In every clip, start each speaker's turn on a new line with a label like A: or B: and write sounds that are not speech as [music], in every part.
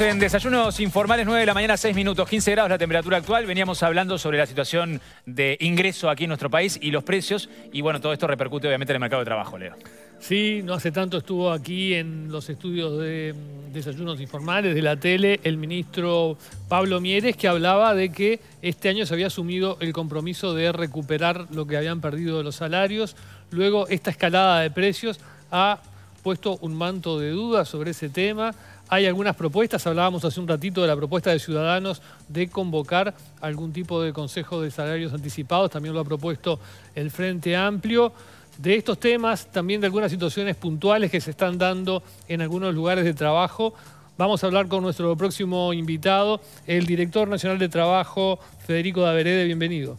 A: en Desayunos Informales, 9 de la mañana, 6 minutos, 15 grados la temperatura actual. Veníamos hablando sobre la situación de ingreso aquí en nuestro país y los precios. Y bueno, todo esto repercute obviamente en el mercado de trabajo, Leo.
B: Sí, no hace tanto estuvo aquí en los estudios de mm, Desayunos Informales de la tele el ministro Pablo Mieres que hablaba de que este año se había asumido el compromiso de recuperar lo que habían perdido de los salarios. Luego esta escalada de precios ha puesto un manto de dudas sobre ese tema hay algunas propuestas, hablábamos hace un ratito de la propuesta de Ciudadanos de convocar algún tipo de consejo de salarios anticipados, también lo ha propuesto el Frente Amplio. De estos temas, también de algunas situaciones puntuales que se están dando en algunos lugares de trabajo, Vamos a hablar con nuestro próximo invitado, el director nacional de trabajo, Federico Daverede. Bienvenido.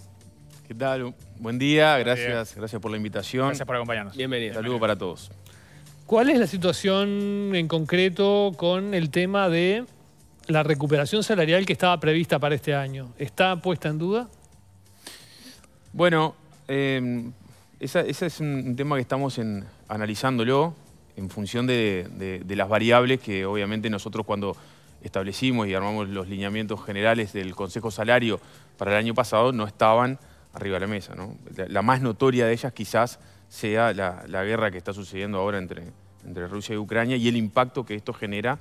C: ¿Qué tal? Buen día, gracias, gracias por la invitación. Gracias por acompañarnos. Bienvenido. Saludos para todos.
B: ¿Cuál es la situación en concreto con el tema de la recuperación salarial que estaba prevista para este año? ¿Está puesta en duda?
C: Bueno, em, ese es un tema que estamos en, analizándolo en función de, las variables que obviamente nosotros cuando establecimos y armamos los lineamientos generales del Consejo Salario para el año pasado no estaban arriba de la mesa. La, más notoria de ellas quizás sea la guerra que está sucediendo ahora entre, entre Rusia y Ucrania y el impacto que esto genera,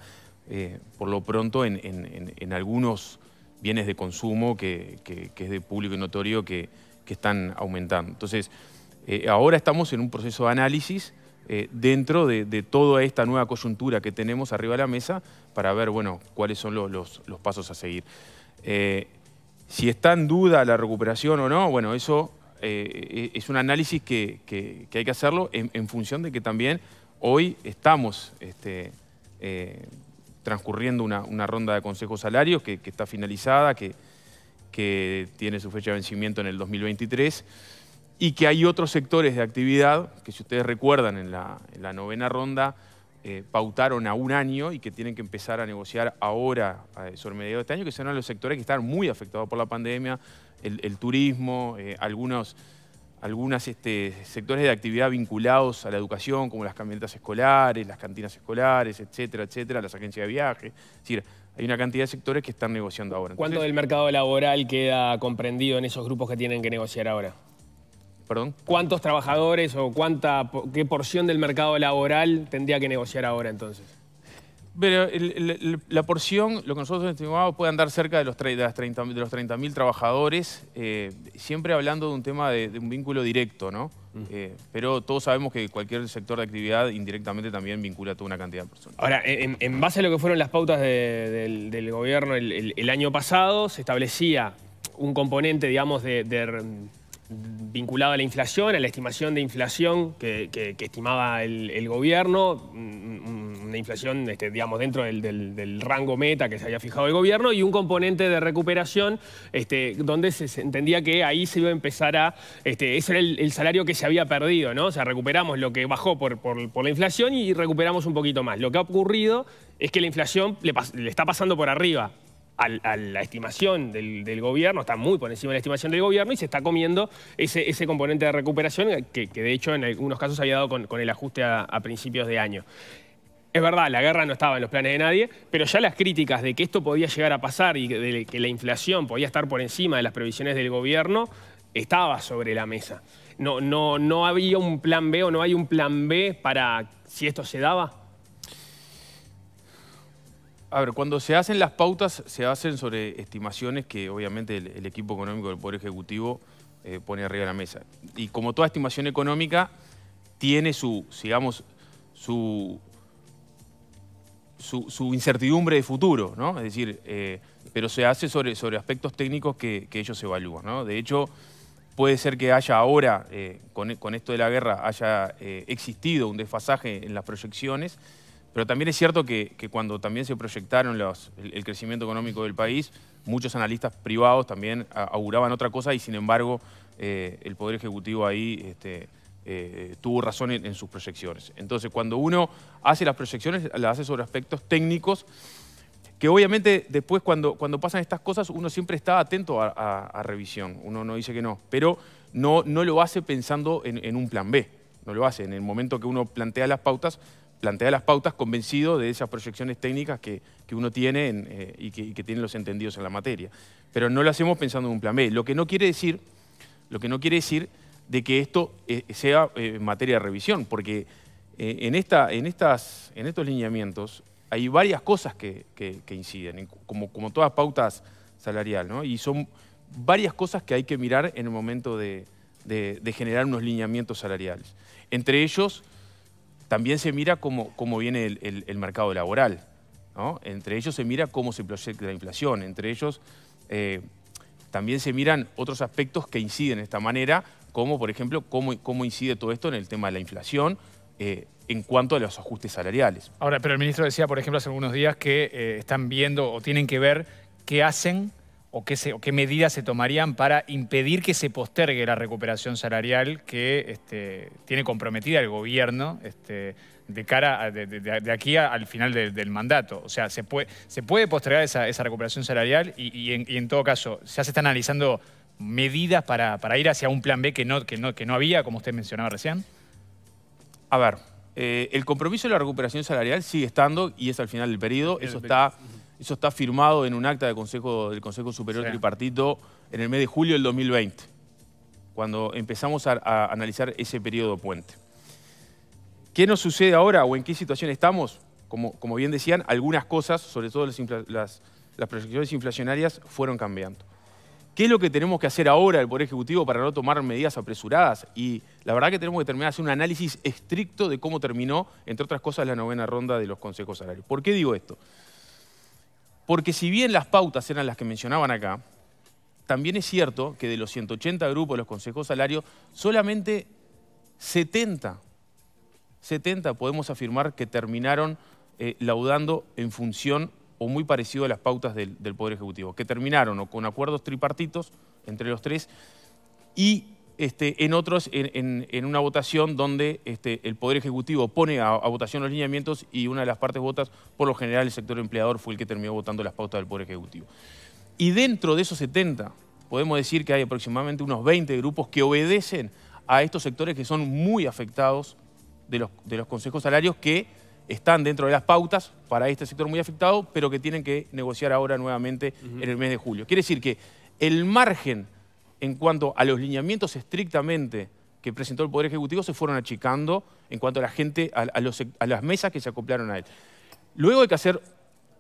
C: eh, por lo pronto, en, algunos bienes de consumo que, es de público y notorio que, están aumentando. Entonces, eh, ahora estamos en un proceso de análisis eh, dentro de, toda esta nueva coyuntura que tenemos arriba de la mesa para ver, bueno, cuáles son los, pasos a seguir. si está en duda la recuperación o no, bueno, eso e, e, es un análisis que, hay que hacerlo en función de que también Hoy estamos este, eh, transcurriendo una, ronda de consejos salarios que, está finalizada, que, tiene su fecha de vencimiento en el 2023 y que hay otros sectores de actividad que, si ustedes recuerdan, en la, novena ronda eh, pautaron a un año y que tienen que empezar a negociar ahora, eh, sobre medio de este año, que son los sectores que están muy afectados por la pandemia, el, turismo, algunos algunos este, sectores de actividad vinculados a la educación, como las camionetas escolares, las cantinas escolares, etcétera, etcétera, las agencias de viaje. Es decir, hay una cantidad de sectores que están negociando ahora.
D: ¿Cuánto del mercado laboral queda comprendido en esos grupos que tienen que negociar ahora? ¿Perdón? ¿Cuántos trabajadores o cuánta, qué porción del mercado laboral tendría que negociar ahora entonces?
C: Pero la porción, lo que nosotros estimamos, puede andar cerca de los, de los 30.000 trabajadores, eh, siempre hablando de un tema de, un vínculo directo, ¿no? Eh, pero todos sabemos que cualquier sector de actividad indirectamente también vincula a toda una cantidad de personas.
D: Ahora, en, base a lo que fueron las pautas del, gobierno el, año pasado, se establecía un componente, digamos, de vinculado a la inflación, a la estimación de inflación que, estimaba el, gobierno, la inflación, este, digamos, dentro del, rango meta que se había fijado el gobierno y un componente de recuperación este, donde se entendía que ahí se iba a empezar a... Este, ese era el, salario que se había perdido, ¿no? O sea, recuperamos lo que bajó por, la inflación y recuperamos un poquito más. Lo que ha ocurrido es que la inflación le, está pasando por arriba a la estimación del, gobierno, está muy por encima de la estimación del gobierno y se está comiendo ese, componente de recuperación que, de hecho en algunos casos había dado con, el ajuste a principios de año. Es verdad, la guerra no estaba en los planes de nadie, pero ya las críticas de que esto podía llegar a pasar y de que la inflación podía estar por encima de las previsiones del gobierno estaba sobre la mesa. No, no, no había un plan B o no hay un plan
C: B para si esto se daba. A ver, cuando se hacen las pautas, se hacen sobre estimaciones que obviamente el, equipo económico del Poder Ejecutivo eh, pone arriba de la mesa. Y como toda estimación económica, tiene su, digamos, su su, incertidumbre de futuro, ¿no? Es decir, eh, pero se hace sobre, sobre aspectos técnicos que, ellos evalúan, De hecho, puede ser que haya ahora, eh, con, esto de la guerra, haya eh, existido un desfasaje en las proyecciones, pero también es cierto que, cuando también se proyectaron el, crecimiento económico del país, muchos analistas privados también auguraban otra cosa y sin embargo el Poder Ejecutivo ahí... Este, eh, eh, tuvo razón en, sus proyecciones. Entonces, cuando uno hace las proyecciones, las hace sobre aspectos técnicos, que obviamente después cuando, cuando pasan estas cosas uno siempre está atento a, revisión, uno no dice que no, pero no, no lo hace pensando en, un plan B, no lo hace. En el momento que uno plantea las pautas, plantea las pautas convencido de esas proyecciones técnicas que, uno tiene eh, y, que, y que tienen los entendidos en la materia. Pero no lo hacemos pensando en un plan B, lo que no quiere decir, lo que no quiere decir de que esto eh, sea eh, materia de revisión, porque eh, en, esta, en, estas, en estos lineamientos hay varias cosas que, inciden, como, como todas pautas salariales, ¿no? Y son varias cosas que hay que mirar en el momento de, generar unos lineamientos salariales. Entre ellos, también se mira cómo, viene el, mercado laboral, ¿no? Entre ellos se mira cómo se proyecta la inflación, entre ellos también se miran otros aspectos que inciden de esta manera, como por ejemplo cómo, incide todo esto en el tema de la inflación, eh, en cuanto a los ajustes salariales.
A: Ahora, pero el ministro decía, por ejemplo, hace algunos días que eh, están viendo o tienen que ver qué hacen o qué, medidas se tomarían para impedir que se postergue la recuperación salarial que este, tiene comprometida el gobierno este, de cara de, aquí al final del mandato. O sea, se puede, se puede postergar esa, recuperación salarial y, en, y en todo caso, ya se está analizando medidas para, ir hacia un plan B que no, que, no, que no había, como usted mencionaba recién? A ver,
C: eh, el compromiso de la recuperación salarial sigue estando y es al final del periodo. Eso está, eso está firmado en un acta consejo, del Consejo Superior Tripartito en el mes de julio del 2020, cuando empezamos a, analizar ese periodo puente. ¿Qué nos sucede ahora o en qué situación estamos? Como, como bien decían, algunas cosas, sobre todo las proyecciones inflacionarias, fueron cambiando. ¿Qué es lo que tenemos que hacer ahora el Poder Ejecutivo para no tomar medidas apresuradas? Y la verdad que tenemos que terminar hacer un análisis estricto de cómo terminó, entre otras cosas, la novena ronda de los consejos salarios. ¿Por qué digo esto? Porque si bien las pautas eran las que mencionaban acá, también es cierto que de los 180 grupos de los consejos salarios, solamente 70, 70 podemos afirmar que terminaron eh, laudando en función o muy parecido a las pautas del, Poder Ejecutivo, que terminaron con acuerdos tripartitos entre los tres y este, en otros, en, una votación donde este, el Poder Ejecutivo pone a, votación los lineamientos y una de las partes votas, por lo general el sector empleador fue el que terminó votando las pautas del Poder Ejecutivo. Y dentro de esos 70, podemos decir que hay aproximadamente unos 20 grupos que obedecen a estos sectores que son muy afectados de los, de los consejos salarios que están dentro de las pautas para este sector muy afectado, pero que tienen que negociar ahora nuevamente en el mes de julio. Quiere decir que el margen en cuanto a los lineamientos estrictamente que presentó el Poder Ejecutivo se fueron achicando en cuanto a la gente, a, las mesas que se acoplaron a él. Luego hay que hacer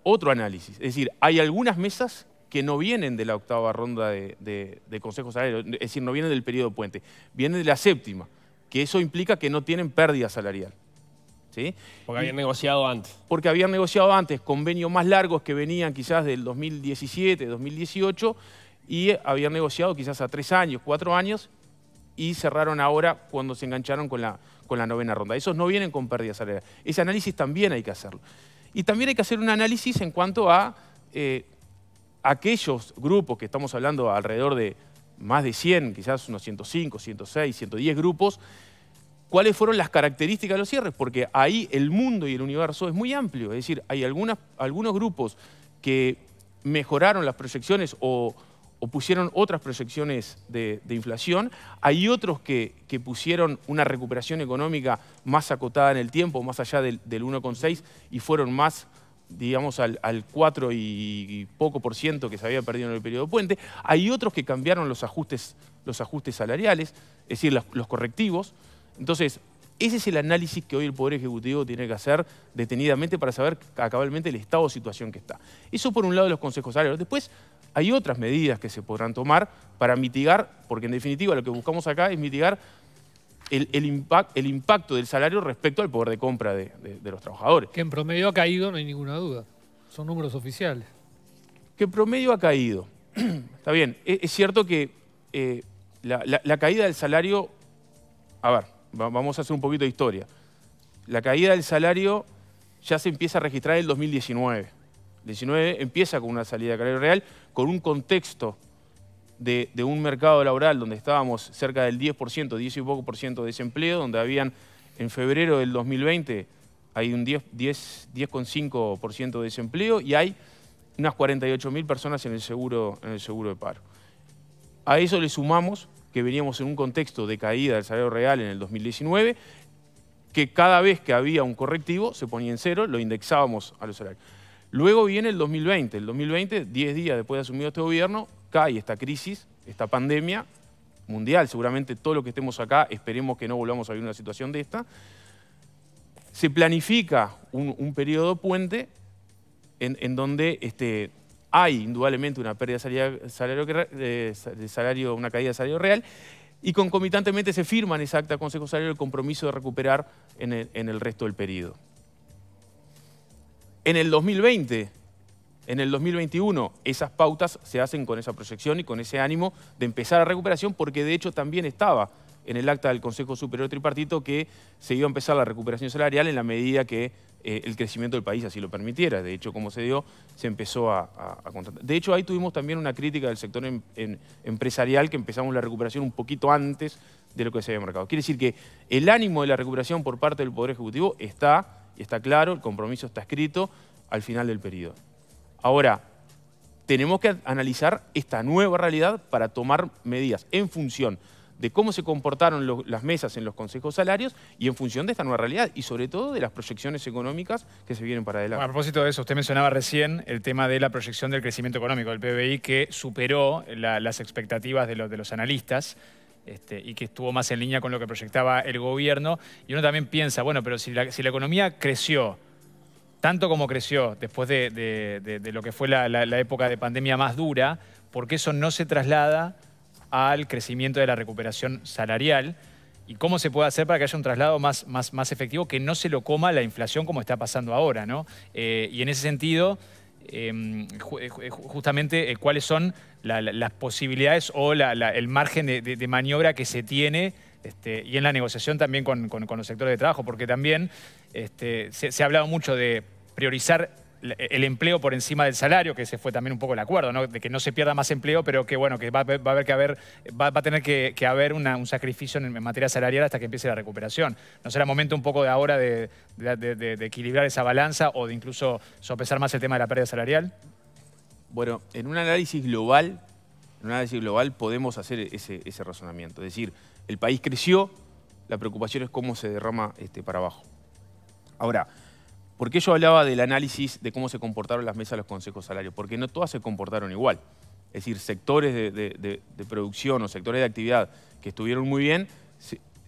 C: otro análisis, es decir, hay algunas mesas que no vienen de la octava ronda de, consejos es decir, no vienen del periodo puente, vienen de la séptima, que eso implica que no tienen pérdida salarial. Porque habían negociado antes. Porque habían negociado antes convenios más largos que venían quizás del 2017, 2018, y habían negociado quizás a tres años, cuatro años, y cerraron ahora cuando se engancharon con la, con la novena ronda. Esos no vienen con pérdidas salariales. Ese análisis también hay que hacerlo. Y también hay que hacer un análisis en cuanto a eh, aquellos grupos que estamos hablando alrededor de más de 100, quizás unos 105, 106, 110 grupos, cuáles fueron las características de los cierres, porque ahí el mundo y el universo es muy amplio. Es decir, hay algunas, algunos grupos que mejoraron las proyecciones o, pusieron otras proyecciones de, inflación, hay otros que, pusieron una recuperación económica más acotada en el tiempo, más allá del, 1,6 y fueron más digamos, al, 4 y, poco por ciento que se había perdido en el periodo puente. Hay otros que cambiaron los ajustes, los ajustes salariales, es decir, los correctivos. Entonces, ese es el análisis que hoy el Poder Ejecutivo tiene que hacer detenidamente para saber cabalmente el estado o situación que está. Eso por un lado de los consejos salarios. Después hay otras medidas que se podrán tomar para mitigar, porque en definitiva lo que buscamos acá es mitigar el, impacto del salario respecto al poder de compra de, los trabajadores. Que en promedio ha caído, no hay ninguna duda. Son números oficiales. Que en promedio ha caído. [clears throat] está bien, e, es, cierto que eh, la caída del salario... A ver, vamos a hacer un poquito de historia. La caída del salario ya se empieza a registrar en el 2019. El 2019 empieza con una salida de real, con un contexto de, un mercado laboral donde estábamos cerca del 10%, 10 y poco por ciento de desempleo, donde habían en febrero del 2020 hay un 10,5% 10, 10 de desempleo y hay unas 48.000 personas en el, seguro, en el seguro de paro. A eso le sumamos que veníamos en un contexto de caída del salario real en el 2019, que cada vez que había un correctivo se ponía en cero, lo indexábamos a los salarios. Luego viene el 2020. El 2020, 10 días después de asumir este gobierno, cae esta crisis, esta pandemia mundial. Seguramente todo lo que estemos acá esperemos que no volvamos a vivir una situación de esta. Se planifica un, periodo puente en, en donde este, hay indudablemente una pérdida de salario, una caída de salario real, y concomitantemente se firma en ese acta Consejo Salario el compromiso de recuperar en el, en el resto del periodo. En el 2020, en el 2021, esas pautas se hacen con esa proyección y con ese ánimo de empezar la recuperación, porque de hecho también estaba en el acta del Consejo Superior Tripartito que se iba a empezar la recuperación salarial en la medida que eh, el crecimiento del país así lo permitiera. De hecho, como se dio, se empezó a, contar. contratar. De hecho, ahí tuvimos también una crítica del sector em, empresarial que empezamos la recuperación un poquito antes de lo que se había marcado. Quiere decir que el ánimo de la recuperación por parte del Poder Ejecutivo está, y está claro, el compromiso está escrito al final del periodo. Ahora, tenemos que analizar esta nueva realidad para tomar medidas en función de cómo se comportaron las mesas en los consejos salarios y en función de esta nueva realidad y sobre todo de las proyecciones económicas que se vienen para adelante. a
A: propósito de eso, usted mencionaba recién el tema de la proyección del crecimiento económico, del PBI, que superó las expectativas de, los, analistas. Este, y que estuvo más en línea con lo que proyectaba el gobierno. Y uno también piensa, bueno, pero si la, economía creció tanto como creció después de, lo que fue la, la época de pandemia más dura, ¿por qué eso no se traslada al crecimiento de la recuperación salarial y cómo se puede hacer para que haya un traslado más, más, más efectivo que no se lo coma la inflación como está pasando ahora. ¿no? Eh, y en ese sentido, em, eh, eh, justamente cuáles son las posibilidades o el margen de, maniobra que se tiene este, y en la negociación también con, los sectores de trabajo, porque también este, se ha hablado mucho de priorizar el empleo por encima del salario, que ese fue también un poco el acuerdo, de que no se pierda más empleo, pero que bueno, que va, a haber que haber, va, a tener que, haber un sacrificio en, materia salarial hasta que empiece la recuperación. ¿No será momento un poco de ahora de, equilibrar esa balanza o de incluso sopesar más el tema de la pérdida salarial?
C: Bueno, en un análisis global, análisis global podemos hacer ese, razonamiento. Es decir, el país creció, la preocupación es cómo se derrama este, para abajo. Ahora, ¿Por qué yo hablaba del análisis de cómo se comportaron las mesas de los consejos salarios? Porque no todas se comportaron igual. Es decir, sectores de, producción o sectores de actividad que estuvieron muy bien,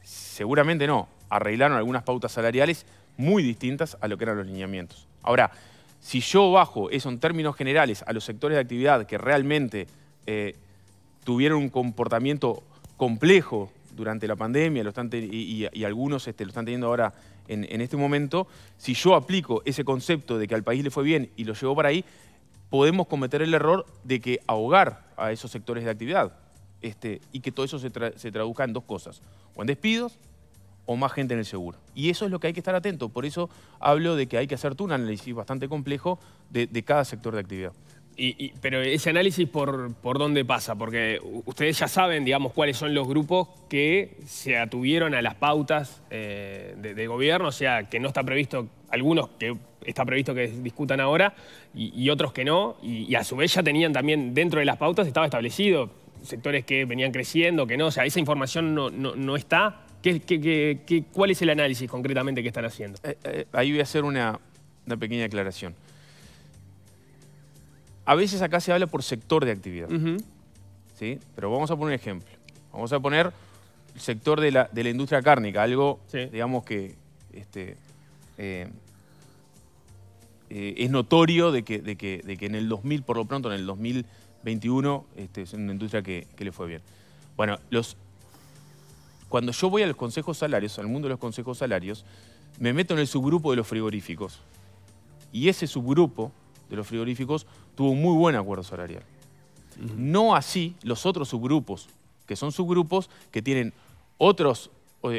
C: seguramente no, arreglaron algunas pautas salariales muy distintas a lo que eran los lineamientos. Ahora, si yo bajo eso en términos generales a los sectores de actividad que realmente eh, tuvieron un comportamiento complejo durante la pandemia lo están y, algunos este, lo están teniendo ahora en, este momento, si yo aplico ese concepto de que al país le fue bien y lo llevo para ahí, podemos cometer el error de que ahogar a esos sectores de actividad este, y que todo eso se, traduzca en dos cosas, o en despidos o más gente en el seguro. Y eso es lo que hay que estar atento, por eso hablo de que hay que hacer un análisis bastante complejo de cada sector de actividad
D: pero ese análisis, por, dónde pasa? Porque ustedes ya saben, digamos, cuáles son los grupos que se atuvieron a las pautas eh, de, gobierno, o sea, que no está previsto, algunos que está previsto que discutan ahora y, otros que no, y, a su vez ya tenían también dentro de las pautas, estaba establecido sectores que venían creciendo, que no, o sea, esa información no, no, está. ¿Qué, qué, cuál es el análisis concretamente que están haciendo? Eh,
C: eh, ahí voy a hacer una pequeña aclaración a veces acá se habla por sector de actividad. ¿sí? Pero vamos a poner un ejemplo. Vamos a poner el sector de la, industria cárnica, algo, digamos, que este, eh, eh, es notorio de que, de, que, en el 2000, por lo pronto, en el 2021, este, es una industria que, le fue bien. Bueno, los, cuando yo voy a los consejos salarios, al mundo de los consejos salarios, me meto en el subgrupo de los frigoríficos. Y ese subgrupo de los frigoríficos tuvo un muy buen acuerdo salarial. No así los otros subgrupos, que son subgrupos que tienen otros,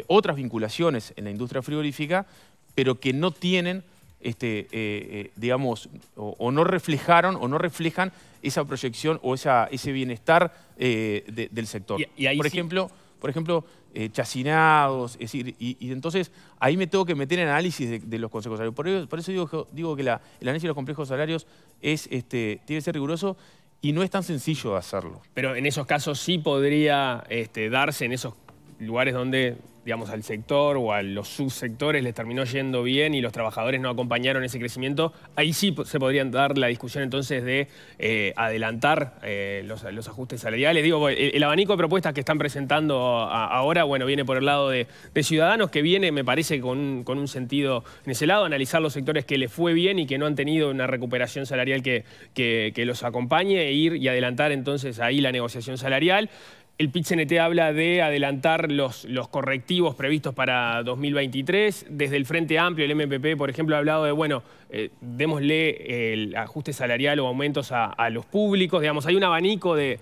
C: otras vinculaciones en la industria frigorífica, pero que no tienen, este, eh, eh, digamos, o, no reflejaron o no reflejan esa proyección o esa, ese bienestar eh, del sector. Por ejemplo por ejemplo, eh, chacinados, es decir, y, entonces ahí me tengo que meter en análisis de, los consejos salarios. Por, eso digo, que la, el análisis de los complejos salarios es, este, tiene que ser riguroso y no es tan sencillo hacerlo. Pero en esos casos sí podría
D: este, darse, en esos lugares donde, digamos, al sector o a los subsectores les terminó yendo bien y los trabajadores no acompañaron ese crecimiento, ahí sí se podrían dar la discusión entonces de eh, adelantar eh, los, ajustes salariales. Digo, el, abanico de propuestas que están presentando ahora, bueno, viene por el lado de, Ciudadanos, que viene, me parece, con un, con un, sentido en ese lado, analizar los sectores que les fue bien y que no han tenido una recuperación salarial que, que los acompañe, e ir y adelantar entonces ahí la negociación salarial. El NT habla de adelantar los, los correctivos previstos para 2023. Desde el Frente Amplio, el MPP, por ejemplo, ha hablado de, bueno, eh, démosle el ajuste salarial o aumentos a, los públicos. Digamos, hay un abanico de,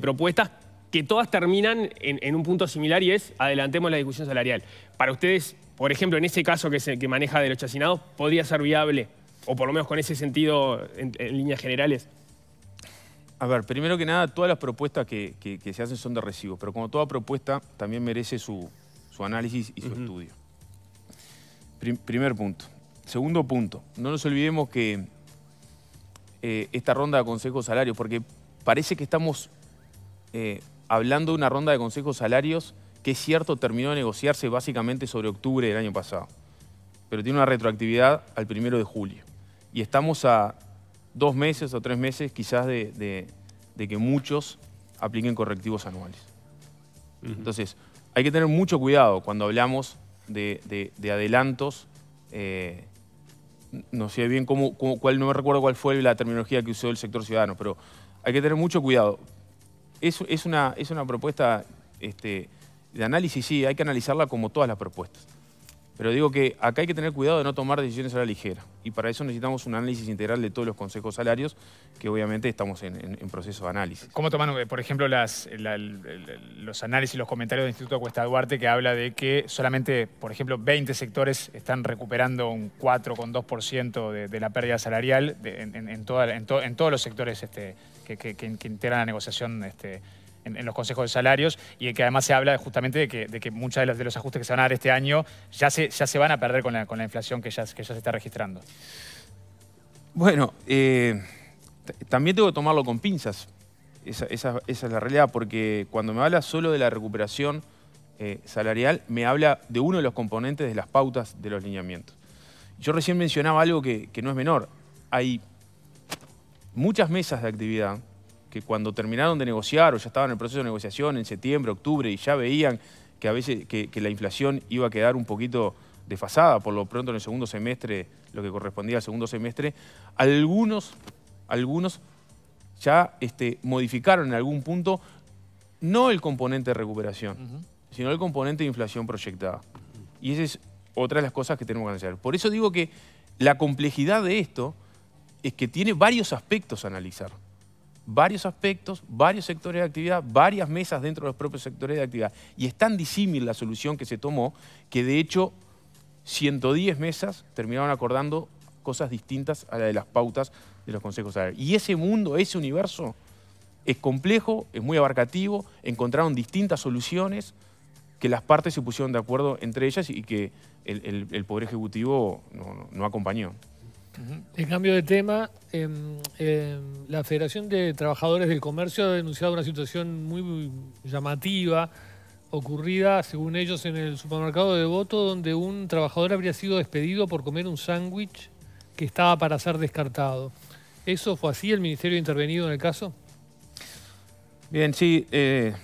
D: propuestas que todas terminan en, un punto similar y es adelantemos la discusión salarial. Para ustedes, por ejemplo, en ese caso que, se, que maneja de los chacinados, ¿podría ser viable? O por lo menos con ese sentido en líneas generales.
C: A ver, primero que nada, todas las propuestas que, se hacen son de recibo, pero como toda propuesta también merece su, análisis y su estudio. primer punto. Segundo punto, no nos olvidemos que eh, esta ronda de consejos salarios, porque parece que estamos eh, hablando de una ronda de consejos salarios que es cierto terminó de negociarse básicamente sobre octubre del año pasado, pero tiene una retroactividad al primero de julio. Y estamos a dos meses o tres meses quizás de, que muchos apliquen correctivos anuales. Entonces, hay que tener mucho cuidado cuando hablamos de, adelantos. Eh, no sé bien cómo, cuál, no me recuerdo cuál fue la terminología que usó el sector ciudadano, pero hay que tener mucho cuidado. Es, es, una, es una propuesta este, de análisis, sí, hay que analizarla como todas las propuestas. Pero digo que acá hay que tener cuidado de no tomar decisiones a la ligera. Y para eso necesitamos un análisis integral de todos los consejos salarios, que obviamente estamos en, proceso de análisis.
A: ¿Cómo toman, eh, por ejemplo, los análisis, y los comentarios del Instituto Cuesta Duarte, que habla de que solamente, por ejemplo, 20 sectores están recuperando un 4,2% de, de la pérdida salarial en, todos los sectores este, que, integran la negociación? Este, en, los consejos de salarios y que además se habla justamente de que, de muchos de los, de los, ajustes que se van a dar este año ya se, ya se van a perder con la, inflación que ya, ya se está registrando.
C: Bueno, eh, también tengo que tomarlo con pinzas. Esa, es la realidad, porque cuando me habla solo de la recuperación eh, salarial, me habla de uno de los componentes de las pautas de los lineamientos. Yo recién mencionaba algo que, que no es menor. Hay muchas mesas de actividad que cuando terminaron de negociar o ya estaban en el proceso de negociación en septiembre, octubre y ya veían que a veces que, la inflación iba a quedar un poquito desfasada, por lo pronto en el segundo semestre, lo que correspondía al segundo semestre, algunos, algunos ya este, modificaron en algún punto no el componente de recuperación, sino el componente de inflación proyectada. Y esa es otra de las cosas que tenemos que analizar. Por eso digo que la complejidad de esto es que tiene varios aspectos a analizar varios aspectos, varios sectores de actividad, varias mesas dentro de los propios sectores de actividad. Y es tan disímil la solución que se tomó que de hecho 110 mesas terminaron acordando cosas distintas a la de las pautas de los consejos Y ese mundo, ese universo es complejo, es muy abarcativo, encontraron distintas soluciones que las partes se pusieron de acuerdo entre ellas y que el, Poder Ejecutivo no acompañó.
B: En cambio de tema, em, em, la Federación de Trabajadores del Comercio ha denunciado una situación muy, llamativa ocurrida, según ellos, en el supermercado de voto, donde un trabajador habría sido despedido por comer un sándwich que estaba para ser descartado. ¿Eso fue así? ¿El Ministerio ha intervenido en el caso?
C: Bien, sí. Eh,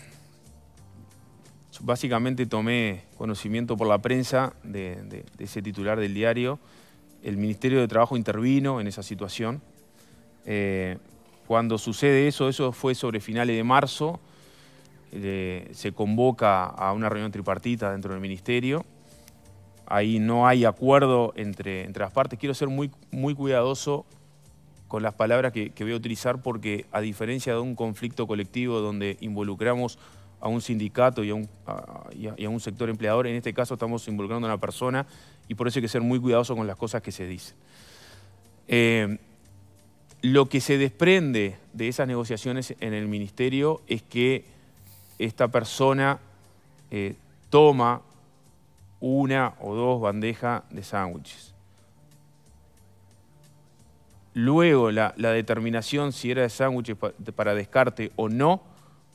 C: básicamente tomé conocimiento por la prensa de ese titular del diario el Ministerio de Trabajo intervino en esa situación. Eh, cuando sucede eso, eso fue sobre finales de marzo, eh, se convoca a una reunión tripartita dentro del Ministerio. Ahí no hay acuerdo entre, entre las partes. Quiero ser muy, muy cuidadoso con las palabras que, voy a utilizar porque a diferencia de un conflicto colectivo donde involucramos a un sindicato y a un, y a un sector empleador. En este caso estamos involucrando a una persona y por eso hay que ser muy cuidadoso con las cosas que se dicen. Eh, lo que se desprende de esas negociaciones en el ministerio es que esta persona eh, toma una o dos bandejas de sándwiches. Luego, la, determinación si era de sándwiches para, para descarte o no,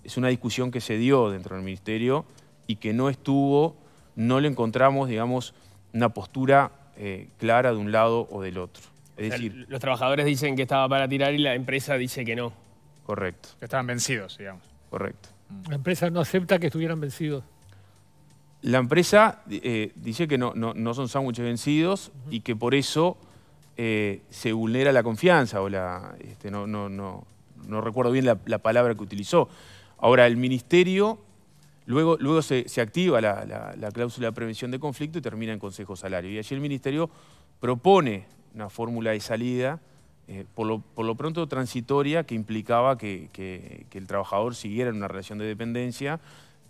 C: es una discusión que se dio dentro del ministerio y que no estuvo, no le encontramos, digamos, una postura eh, clara de un lado o del otro. Es decir, los trabajadores
D: dicen que estaba para tirar y la empresa dice que no. Correcto. Que
B: estaban vencidos, digamos. Correcto. La empresa no acepta que estuvieran vencidos.
C: La empresa eh, dice que no, no, no son sándwiches vencidos y que por eso eh, se vulnera la confianza o la... Este, no, no, no, no recuerdo bien la palabra que utilizó. Ahora, el ministerio Luego, se, activa la, cláusula de prevención de conflicto y termina en Consejo Salario. Y allí el Ministerio propone una fórmula de salida, eh, por, lo, por, lo, pronto transitoria, que implicaba que, el trabajador siguiera en una relación de dependencia,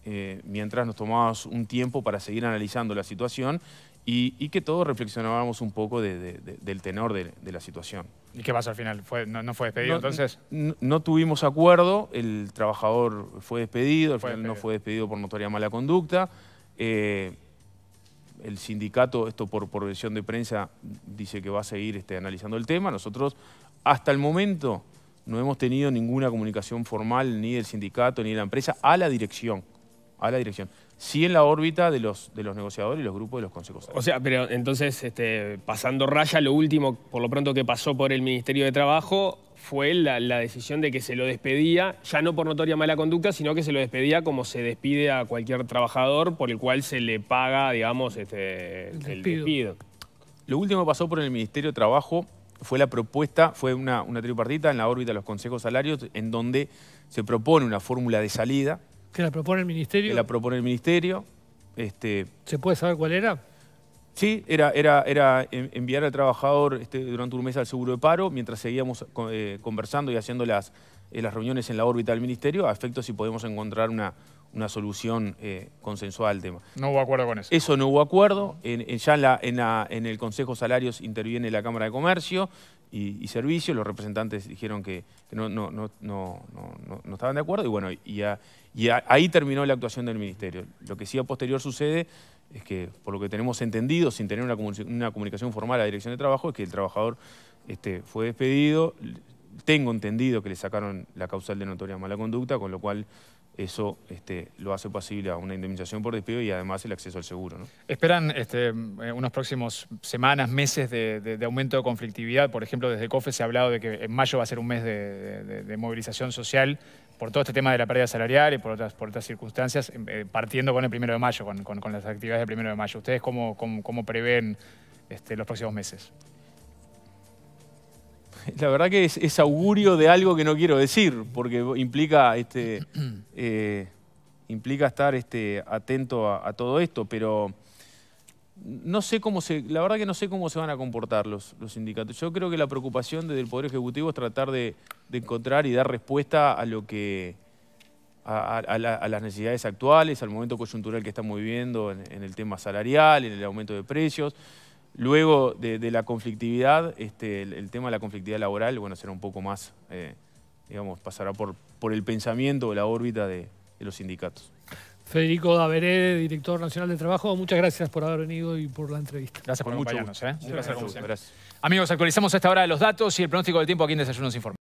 C: eh, mientras nos tomábamos un tiempo para seguir analizando la situación y, que todos reflexionábamos un poco del tenor de, la situación.
A: ¿Y qué pasó al final? no, fue despedido entonces?
C: No, tuvimos acuerdo, el trabajador fue despedido, al final no fue despedido por notoria mala conducta. Eh, el sindicato, esto por, por versión de prensa, dice que va a seguir este, analizando el tema. Nosotros, hasta el momento, no hemos tenido ninguna comunicación formal ni del sindicato ni de la empresa a la dirección. A la dirección sí en la órbita de los, de los negociadores y los grupos de los consejos. O sea, pero entonces,
D: este, pasando raya, lo último, por lo pronto, que pasó por el Ministerio de Trabajo fue la, decisión de que se lo despedía, ya no por notoria mala conducta, sino que se lo despedía como se despide a cualquier trabajador por el cual se le paga, digamos, este, el, despido.
C: Lo último que pasó por el Ministerio de Trabajo fue la propuesta, fue una, una tripartita en la órbita de los consejos salarios, en donde se propone una fórmula de salida, ¿Se la propone el Ministerio? la propone el Ministerio. Este, ¿Se puede saber cuál era? Sí, era, era, era enviar al trabajador este, durante un mes al seguro de paro, mientras seguíamos eh, conversando y haciendo las, eh, las reuniones en la órbita del Ministerio, a efectos si podemos encontrar una, una solución eh, consensual. al tema.
A: No hubo acuerdo con eso.
C: Eso no hubo acuerdo. ya en, el Consejo Salarios interviene la Cámara de Comercio y, Servicios. Los representantes dijeron que, no, estaban de acuerdo. Y bueno, y, ahí terminó la actuación del Ministerio. Lo que sí a posterior sucede es que, por lo que tenemos entendido, sin tener una, comunicación formal a la Dirección de Trabajo, es que el trabajador este, fue despedido. Tengo entendido que le sacaron la causal de notoria mala conducta, con lo cual eso este, lo hace posible a una indemnización por despido y además el acceso al seguro.
A: ¿Esperan este, eh, unos próximos semanas, meses de, aumento de conflictividad? Por ejemplo, desde COFE se ha hablado de que en mayo va a ser un mes de, movilización social por todo este tema de la pérdida salarial y por otras, circunstancias, eh, partiendo con el primero de mayo, con, las actividades del primero de mayo. ¿Ustedes cómo, prevén este, los próximos meses?
C: [laughs] la verdad que es, augurio de algo que no quiero decir, porque implica, este, [clears throat] eh, implica estar este, atento a, todo esto, pero no sé cómo se, la verdad que no sé cómo se van a comportar los, los sindicatos. Yo creo que la preocupación desde el Poder Ejecutivo es tratar de, encontrar y dar respuesta a lo que a, las necesidades actuales, al momento coyuntural que estamos viviendo en el tema salarial, en el aumento de precios. Luego de, la conflictividad, este, el, tema de la conflictividad laboral, bueno, será un poco más, eh, digamos, pasará por, el pensamiento o la órbita de, los sindicatos.
B: Federico Daveré, director nacional de trabajo, muchas gracias por haber venido y por la entrevista. Gracias por, acompañarnos. ¿eh?
A: Amigos, actualizamos a esta hora los datos y el pronóstico del tiempo aquí en Desayunos Informa.